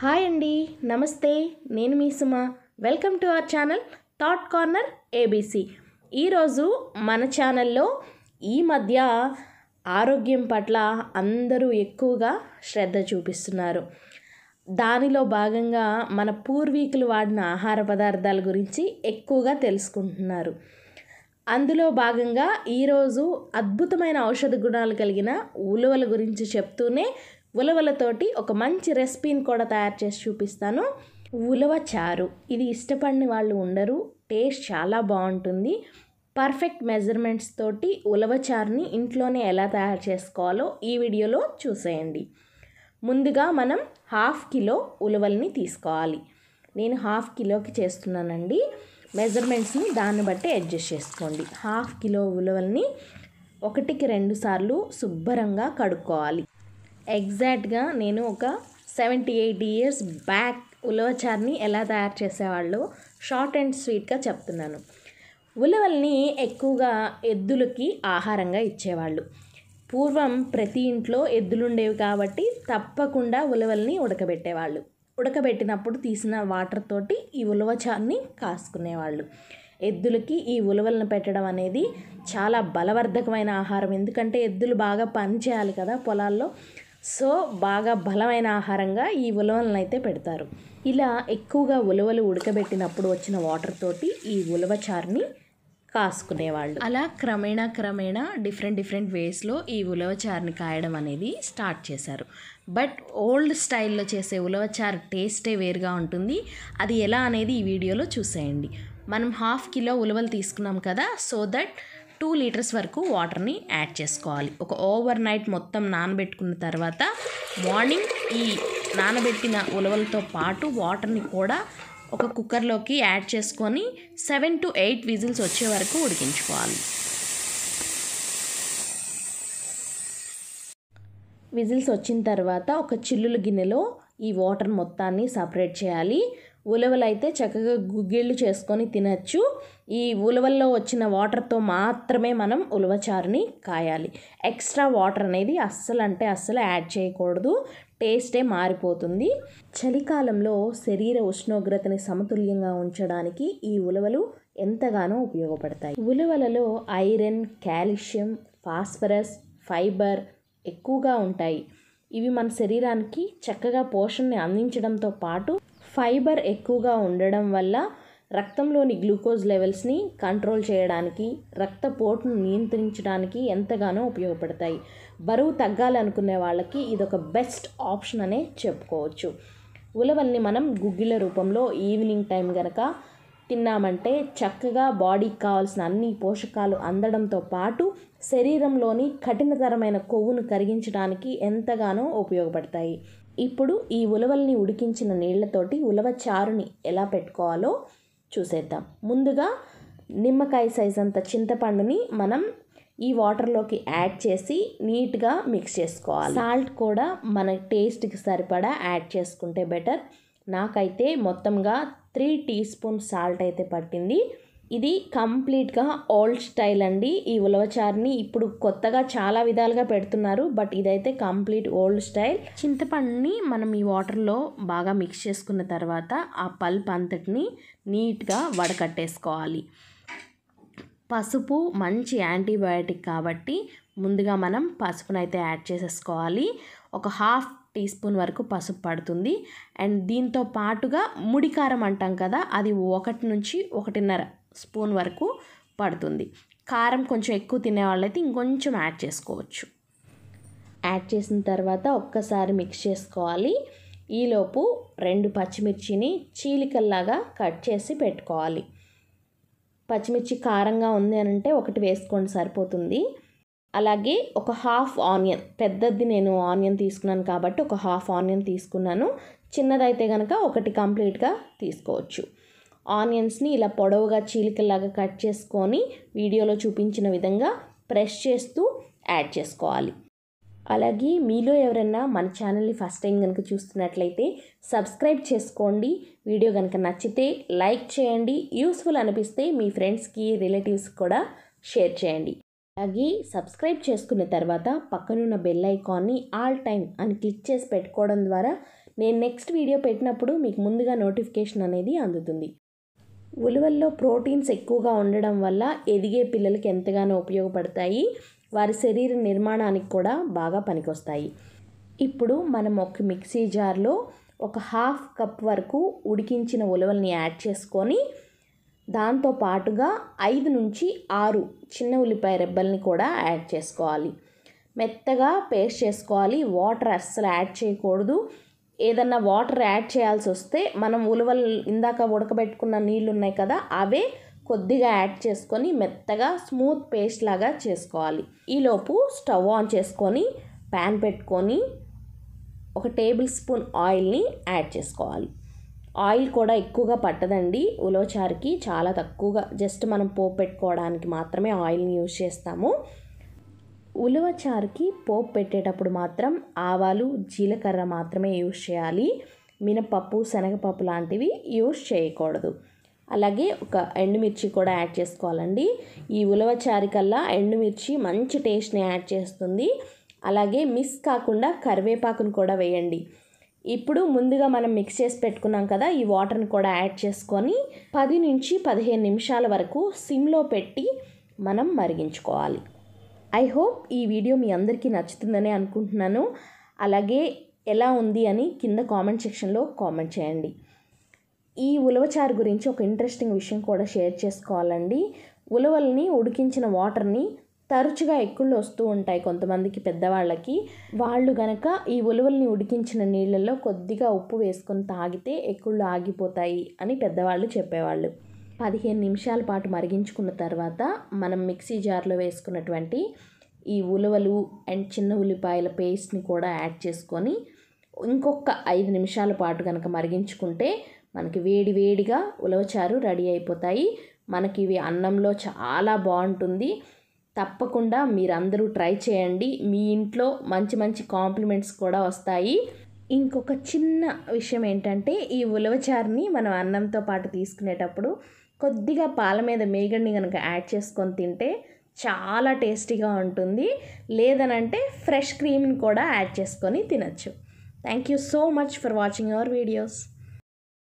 hi అండి నమస్తే నేను మీ Suma welcome to our channel thought corner ABC ఈరోజు మన ఛానల్లో ఈ మధ్య ఆరోగ్యం పట్ల అందరూ ఎక్కువగా శ్రద్ధ చూపిస్తున్నారు దానిలో భాగంగా మన పూర్వీకులు వాడిన ఆహార పదార్థాల గురించి ఎక్కువగా తెలుసుకుంటున్నారు అందులో భాగంగా ఈరోజు అద్భుతమైన ఔషధ గుణాలు కలిగిన ఉలవల గురించి చెప్తూనే ఉలవలతోటి ఒక మంచి రెసిపీని కూడా తయారు చేసి చూపిస్తాను ఉలవ చారు ఇది ఇష్టపడిన వాళ్ళు ఉండరు టేస్ట్ చాలా బాగుంటుంది పర్ఫెక్ట్ మెజర్మెంట్స్ తోటి ఉలవ చారుని ఇంట్లోనే ఎలా తయారు చేసుకోవాలో ఈ వీడియోలో చూసేయండి ముందుగా మనం హాఫ్ కిలో ఉలవల్ని తీసుకోవాలి నేను హాఫ్ కిలోకి చేస్తున్నానండి మెజర్మెంట్స్ని దాన్ని బట్టి అడ్జస్ట్ చేసుకోండి హాఫ్ కిలో ఉలవల్ని ఒకటికి రెండు సార్లు శుభ్రంగా కడుక్కోవాలి ఎగ్జాక్ట్గా నేను ఒక సెవెంటీ ఎయిట్ ఇయర్స్ బ్యాక్ ఉలవచార్ని ఎలా తయారు చేసేవాళ్ళు షార్ట్ అండ్ స్వీట్గా చెప్తున్నాను ఉలవల్ని ఎక్కువగా ఎద్దులకి ఆహారంగా ఇచ్చేవాళ్ళు పూర్వం ప్రతి ఇంట్లో ఎద్దులుండేవి కాబట్టి తప్పకుండా ఉలవల్ని ఉడకబెట్టేవాళ్ళు ఉడకబెట్టినప్పుడు తీసిన వాటర్ తోటి ఈ ఉలవచార్ని కాసుకునేవాళ్ళు ఎద్దులకి ఈ ఉలవలను పెట్టడం అనేది చాలా బలవర్ధకమైన ఆహారం ఎందుకంటే ఎద్దులు బాగా పనిచేయాలి కదా పొలాల్లో సో బాగా బలమైన ఆహారంగా ఈ ఉలవలను అయితే పెడతారు ఇలా ఎక్కువగా ఉలవలు ఉడకబెట్టినప్పుడు వచ్చిన వాటర్ తోటి ఈ ఉలవ చారుని కాసుకునేవాళ్ళు అలా క్రమేణా క్రమేణా డిఫరెంట్ డిఫరెంట్ వేస్లో ఈ ఉలవ ఉలవచారుని కాయడం అనేది స్టార్ట్ చేశారు బట్ ఓల్డ్ స్టైల్లో చేసే ఉలవచారు టేస్టే వేరుగా ఉంటుంది అది ఎలా అనేది ఈ వీడియోలో చూసేయండి మనం హాఫ్ కిలో ఉలవలు తీసుకున్నాం కదా సో దట్ టూ లీటర్స్ వరకు వాటర్ని యాడ్ చేసుకోవాలి ఒక ఓవర్ నైట్ మొత్తం నానబెట్టుకున్న తర్వాత మార్నింగ్ ఈ నానబెట్టిన ఉలవలతో పాటు వాటర్ని కూడా ఒక కుక్కర్లోకి యాడ్ చేసుకొని సెవెన్ టు ఎయిట్ విజిల్స్ వచ్చే వరకు ఉడికించుకోవాలి విజిల్స్ వచ్చిన తర్వాత ఒక చిల్లుల గిన్నెలో ఈ వాటర్ మొత్తాన్ని సపరేట్ చేయాలి ఉలవలు అయితే చక్కగా గుగ్గిళ్ళు చేసుకొని తినచ్చు ఈ ఉలవల్లో వచ్చిన వాటర్తో మాత్రమే మనం ఉలవచారుని కాయాలి ఎక్స్ట్రా వాటర్ అనేది అస్సలు అంటే అస్సలు యాడ్ చేయకూడదు టేస్టే మారిపోతుంది చలికాలంలో శరీర ఉష్ణోగ్రతని సమతుల్యంగా ఉంచడానికి ఈ ఉలవలు ఎంతగానో ఉపయోగపడతాయి ఉలవలలో ఐరన్ కాల్షియం ఫాస్ఫరస్ ఫైబర్ ఎక్కువగా ఉంటాయి ఇవి మన శరీరానికి చక్కగా పోషణని అందించడంతో పాటు ఫైబర్ ఎక్కువగా ఉండడం వల్ల రక్తంలోని గ్లూకోజ్ లెవెల్స్ని కంట్రోల్ చేయడానికి రక్తపోటును నియంత్రించడానికి ఎంతగానో ఉపయోగపడతాయి బరువు తగ్గాలనుకునే వాళ్ళకి ఇదొక బెస్ట్ ఆప్షన్ అనే చెప్పుకోవచ్చు ఉలవల్ని మనం గుగ్గిల రూపంలో ఈవినింగ్ టైం గనక తిన్నామంటే చక్కగా బాడీకి కావాల్సిన అన్ని పోషకాలు అందడంతో పాటు శరీరంలోని కఠినతరమైన కొవ్వును కరిగించడానికి ఎంతగానో ఉపయోగపడతాయి ఇప్పుడు ఈ ఉలవల్ని ఉడికించిన నీళ్లతోటి ఉలవ చారుని ఎలా పెట్టుకోవాలో చూసేద్దాం ముందుగా నిమ్మకాయ సైజ్ అంత చింతపండుని మనం ఈ వాటర్లోకి యాడ్ చేసి నీట్గా మిక్స్ చేసుకోవాలి సాల్ట్ కూడా మన టేస్ట్కి సరిపడా యాడ్ చేసుకుంటే బెటర్ నాకైతే మొత్తంగా త్రీ టీ స్పూన్ సాల్ట్ అయితే పట్టింది ఇది కంప్లీట్గా ఓల్డ్ స్టైల్ అండి ఈ ఉలవచారుని ఇప్పుడు కొత్తగా చాలా విధాలుగా పెడుతున్నారు బట్ ఇదైతే కంప్లీట్ ఓల్డ్ స్టైల్ చింతపండుని మనం ఈ వాటర్లో బాగా మిక్స్ చేసుకున్న తర్వాత ఆ పల్ప్ అంతటిని నీట్గా వడకట్టేసుకోవాలి పసుపు మంచి యాంటీబయాటిక్ కాబట్టి ముందుగా మనం పసుపును అయితే యాడ్ చేసేసుకోవాలి ఒక హాఫ్ టీ స్పూన్ వరకు పసుపు పడుతుంది అండ్ దీంతో పాటుగా ముడికారం అంటాం కదా అది ఒకటి నుంచి ఒకటిన్నర స్పూన్ వరకు పడుతుంది కారం కొంచెం ఎక్కువ తినేవాళ్ళైతే ఇంకొంచెం యాడ్ చేసుకోవచ్చు యాడ్ చేసిన తర్వాత ఒక్కసారి మిక్స్ చేసుకోవాలి ఈలోపు రెండు పచ్చిమిర్చిని చీలికల్లాగా కట్ చేసి పెట్టుకోవాలి పచ్చిమిర్చి కారంగా ఉంది అని అంటే ఒకటి వేసుకోండి సరిపోతుంది అలాగే ఒక హాఫ్ ఆనియన్ పెద్దది నేను ఆనియన్ తీసుకున్నాను కాబట్టి ఒక హాఫ్ ఆనియన్ తీసుకున్నాను చిన్నదైతే కనుక ఒకటి కంప్లీట్గా తీసుకోవచ్చు ఆనియన్స్ని ఇలా పొడవుగా చీలికలాగా కట్ చేసుకొని వీడియోలో చూపించిన విధంగా ప్రెస్ చేస్తూ యాడ్ చేసుకోవాలి అలాగే మీలో ఎవరైనా మన ఛానల్ని ఫస్ట్ టైం కనుక చూస్తున్నట్లయితే సబ్స్క్రైబ్ చేసుకోండి వీడియో కనుక నచ్చితే లైక్ చేయండి యూస్ఫుల్ అనిపిస్తే మీ ఫ్రెండ్స్కి రిలేటివ్స్ కూడా షేర్ చేయండి అలాగే సబ్స్క్రైబ్ చేసుకున్న తర్వాత పక్కనున్న బెల్ ఐకాన్ని ఆల్ టైం అని క్లిక్ చేసి పెట్టుకోవడం ద్వారా నేను నెక్స్ట్ వీడియో పెట్టినప్పుడు మీకు ముందుగా నోటిఫికేషన్ అనేది అందుతుంది ఉలవల్లో ప్రోటీన్స్ ఎక్కువగా ఉండడం వల్ల ఎదిగే పిల్లలకి ఎంతగానో ఉపయోగపడతాయి వారి శరీర నిర్మాణానికి కూడా బాగా పనికొస్తాయి ఇప్పుడు మనం ఒక మిక్సీ జార్లో ఒక హాఫ్ కప్ వరకు ఉడికించిన ఉలవల్ని యాడ్ చేసుకొని దాంతో పాటుగా ఐదు నుంచి ఆరు చిన్న ఉల్లిపాయ రెబ్బల్ని కూడా యాడ్ చేసుకోవాలి మెత్తగా పేస్ట్ చేసుకోవాలి వాటర్ అస్సలు యాడ్ చేయకూడదు ఏదన్నా వాటర్ యాడ్ చేయాల్సి వస్తే మనం ఉలవలు ఇందాక ఉడకబెట్టుకున్న నీళ్ళు ఉన్నాయి కదా అవే కొద్దిగా యాడ్ చేసుకొని మెత్తగా స్మూత్ పేస్ట్ లాగా చేసుకోవాలి ఈలోపు స్టవ్ ఆన్ చేసుకొని ప్యాన్ పెట్టుకొని ఒక టేబుల్ స్పూన్ ఆయిల్ని యాడ్ చేసుకోవాలి ఆయిల్ కూడా ఎక్కువగా పట్టదండి ఉలవచారుకి చాలా తక్కువగా జస్ట్ మనం పోపు పెట్టుకోవడానికి మాత్రమే ఆయిల్ని యూజ్ చేస్తాము ఉలవచారుకి పోపు పెట్టేటప్పుడు మాత్రం ఆవాలు జీలకర్ర మాత్రమే యూస్ చేయాలి మినపప్పు శనగపప్పు లాంటివి యూస్ చేయకూడదు అలాగే ఒక ఎండుమిర్చి కూడా యాడ్ చేసుకోవాలండి ఈ ఉలవచారి కల్లా ఎండుమిర్చి మంచి టేస్ట్ని యాడ్ చేస్తుంది అలాగే మిస్ కాకుండా కరివేపాకును కూడా వేయండి ఇప్పుడు ముందుగా మనం మిక్స్ చేసి పెట్టుకున్నాం కదా ఈ వాటర్ని కూడా యాడ్ చేసుకొని పది నుంచి పదిహేను నిమిషాల వరకు సిమ్లో పెట్టి మనం మరిగించుకోవాలి ఐ హోప్ ఈ వీడియో మీ అందరికీ నచ్చుతుందని అనుకుంటున్నాను అలాగే ఎలా ఉంది అని కింద కామెంట్ సెక్షన్లో కామెంట్ చేయండి ఈ ఉలవచారు గురించి ఒక ఇంట్రెస్టింగ్ విషయం కూడా షేర్ చేసుకోవాలండి ఉలవల్ని ఉడికించిన వాటర్ని తరచుగా ఎక్కుళ్ళు వస్తూ ఉంటాయి కొంతమందికి పెద్దవాళ్ళకి వాళ్ళు గనక ఈ ఉలవల్ని ఉడికించిన నీళ్ళల్లో కొద్దిగా ఉప్పు వేసుకొని తాగితే ఎక్కుళ్ళు ఆగిపోతాయి అని పెద్దవాళ్ళు చెప్పేవాళ్ళు పదిహేను నిమిషాల పాటు మరిగించుకున్న తర్వాత మనం మిక్సీ జార్లో వేసుకున్నటువంటి ఈ ఉలవలు అండ్ చిన్న ఉల్లిపాయల పేస్ట్ని కూడా యాడ్ చేసుకొని ఇంకొక ఐదు నిమిషాల పాటు కనుక మరిగించుకుంటే మనకి వేడి వేడిగా ఉలవచారు రెడీ అయిపోతాయి మనకి ఇవి అన్నంలో చాలా బాగుంటుంది తప్పకుండా మీరందరూ ట్రై చేయండి మీ ఇంట్లో మంచి మంచి కాంప్లిమెంట్స్ కూడా వస్తాయి ఇంకొక చిన్న విషయం ఏంటంటే ఈ ఉలవచారుని మనం అన్నంతో పాటు తీసుకునేటప్పుడు కొద్దిగా పాల మీద మేగడిని కనుక యాడ్ చేసుకొని తింటే చాలా టేస్టీగా ఉంటుంది లేదనంటే ఫ్రెష్ క్రీమ్ని కూడా యాడ్ చేసుకొని తినచ్చు thank you so much for watching our videos